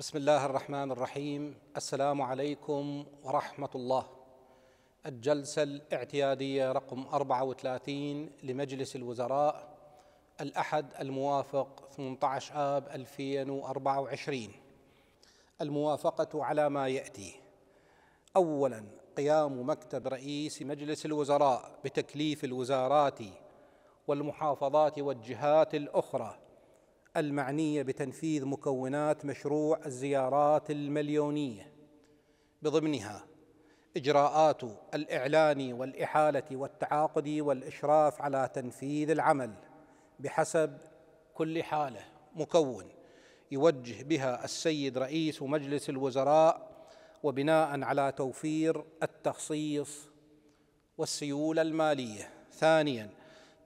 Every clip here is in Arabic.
بسم الله الرحمن الرحيم السلام عليكم ورحمة الله الجلسة الاعتيادية رقم 34 لمجلس الوزراء الأحد الموافق 18 آب 2024 الموافقة على ما يأتي أولا قيام مكتب رئيس مجلس الوزراء بتكليف الوزارات والمحافظات والجهات الأخرى المعنيه بتنفيذ مكونات مشروع الزيارات المليونيه بضمنها اجراءات الاعلان والاحاله والتعاقد والاشراف على تنفيذ العمل بحسب كل حاله مكون يوجه بها السيد رئيس مجلس الوزراء وبناء على توفير التخصيص والسيوله الماليه ثانيا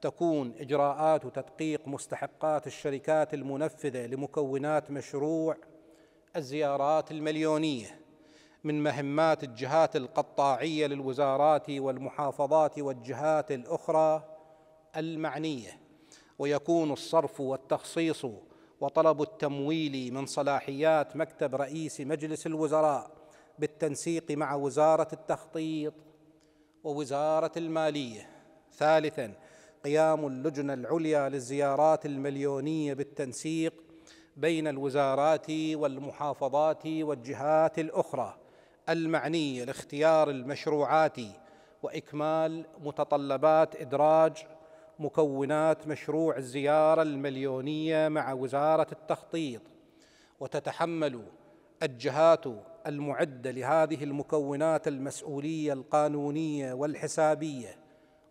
تكون اجراءات وتدقيق مستحقات الشركات المنفذه لمكونات مشروع الزيارات المليونيه من مهمات الجهات القطاعيه للوزارات والمحافظات والجهات الاخرى المعنيه ويكون الصرف والتخصيص وطلب التمويل من صلاحيات مكتب رئيس مجلس الوزراء بالتنسيق مع وزاره التخطيط ووزاره الماليه ثالثا قيام اللجنة العليا للزيارات المليونية بالتنسيق بين الوزارات والمحافظات والجهات الأخرى المعنية لاختيار المشروعات وإكمال متطلبات إدراج مكونات مشروع الزيارة المليونية مع وزارة التخطيط وتتحمل الجهات المعدة لهذه المكونات المسؤولية القانونية والحسابية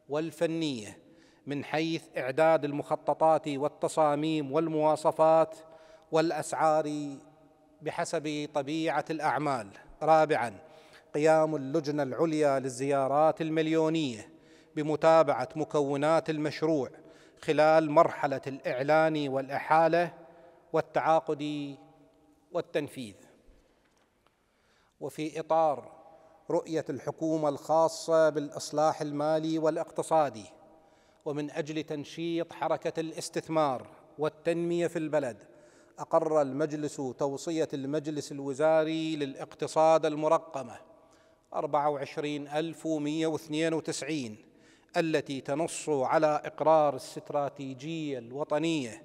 والفنية من حيث اعداد المخططات والتصاميم والمواصفات والاسعار بحسب طبيعه الاعمال رابعا قيام اللجنه العليا للزيارات المليونيه بمتابعه مكونات المشروع خلال مرحله الاعلان والاحاله والتعاقد والتنفيذ وفي اطار رؤيه الحكومه الخاصه بالاصلاح المالي والاقتصادي ومن اجل تنشيط حركه الاستثمار والتنميه في البلد اقر المجلس توصيه المجلس الوزاري للاقتصاد المرقمه 24192 التي تنص على اقرار الاستراتيجيه الوطنيه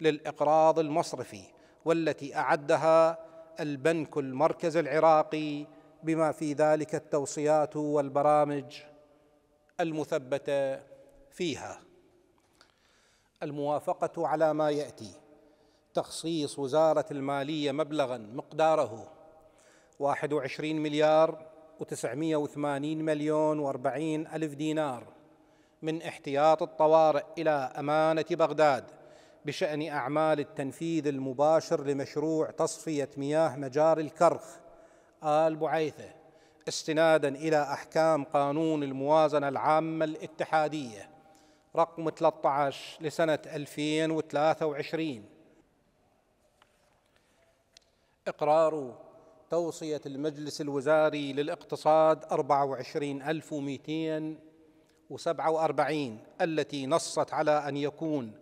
للاقراض المصرفي والتي اعدها البنك المركزي العراقي بما في ذلك التوصيات والبرامج المثبته فيها الموافقه على ما ياتي تخصيص وزاره الماليه مبلغا مقداره 21 مليار و980 مليون و40 الف دينار من احتياط الطوارئ الى امانه بغداد بشان اعمال التنفيذ المباشر لمشروع تصفيه مياه مجاري الكرخ ال بعيثه استنادا الى احكام قانون الموازنه العامه الاتحاديه رقم 13 لسنة 2023 إقرار توصية المجلس الوزاري للاقتصاد 24247 التي نصت على أن يكون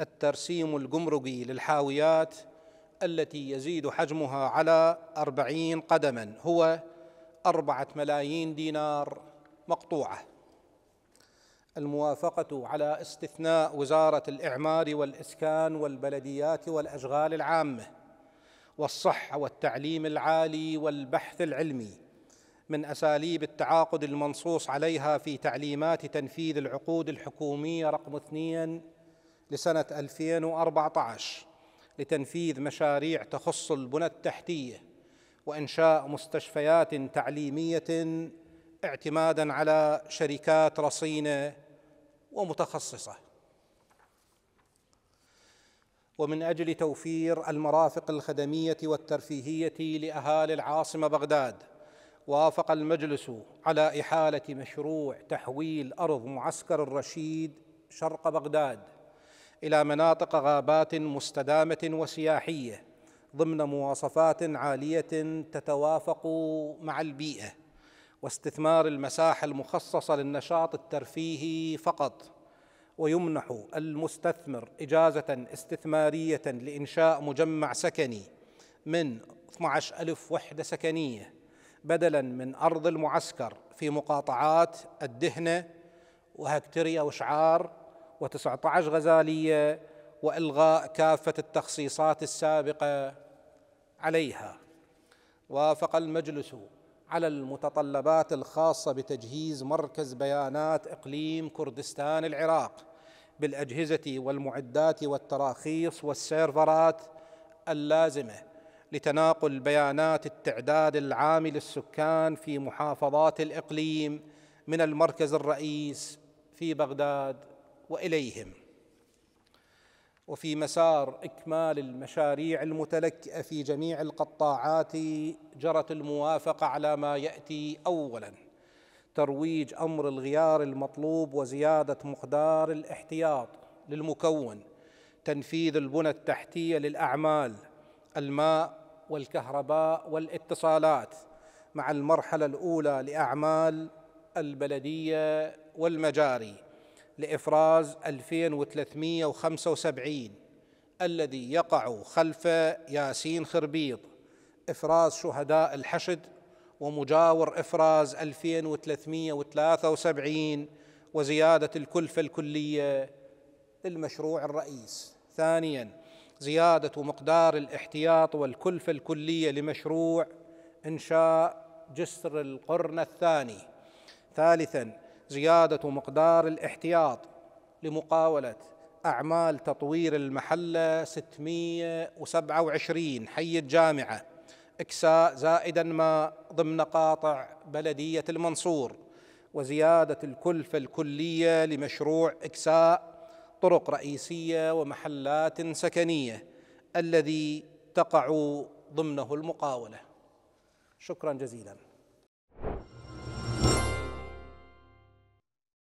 الترسيم الجمركي للحاويات التي يزيد حجمها على 40 قدما هو أربعة ملايين دينار مقطوعة الموافقه على استثناء وزاره الاعمار والاسكان والبلديات والاشغال العامه والصحه والتعليم العالي والبحث العلمي من اساليب التعاقد المنصوص عليها في تعليمات تنفيذ العقود الحكوميه رقم اثنين لسنه 2014 لتنفيذ مشاريع تخص البنى التحتيه وانشاء مستشفيات تعليميه اعتمادا على شركات رصينه ومتخصصه ومن اجل توفير المرافق الخدميه والترفيهيه لاهالي العاصمه بغداد وافق المجلس على احاله مشروع تحويل ارض معسكر الرشيد شرق بغداد الى مناطق غابات مستدامه وسياحيه ضمن مواصفات عاليه تتوافق مع البيئه واستثمار المساحه المخصصه للنشاط الترفيهي فقط ويمنح المستثمر اجازه استثماريه لانشاء مجمع سكني من 12 ألف وحدة سكنية بدلا من أرض المعسكر في مقاطعات الدهنة وهكتريا وشعار و19 غزالية وإلغاء كافة التخصيصات السابقة عليها وافق المجلس على المتطلبات الخاصه بتجهيز مركز بيانات اقليم كردستان العراق بالاجهزه والمعدات والتراخيص والسيرفرات اللازمه لتناقل بيانات التعداد العام للسكان في محافظات الاقليم من المركز الرئيس في بغداد واليهم وفي مسار اكمال المشاريع المتلكئه في جميع القطاعات جرت الموافقه على ما ياتي اولا ترويج امر الغيار المطلوب وزياده مقدار الاحتياط للمكون تنفيذ البنى التحتيه للاعمال الماء والكهرباء والاتصالات مع المرحله الاولى لاعمال البلديه والمجاري لإفراز 2375 الذي يقع خلف ياسين خربيط إفراز شهداء الحشد ومجاور إفراز 2373 وزيادة الكلفة الكلية للمشروع الرئيس ثانيا زيادة مقدار الاحتياط والكلفة الكلية لمشروع إنشاء جسر القرن الثاني ثالثا زيادة مقدار الاحتياط لمقاولة أعمال تطوير المحلة 627 حي الجامعة إكساء زائدا ما ضمن قاطع بلدية المنصور وزيادة الكلفة الكلية لمشروع إكساء طرق رئيسية ومحلات سكنية الذي تقع ضمنه المقاولة شكرا جزيلا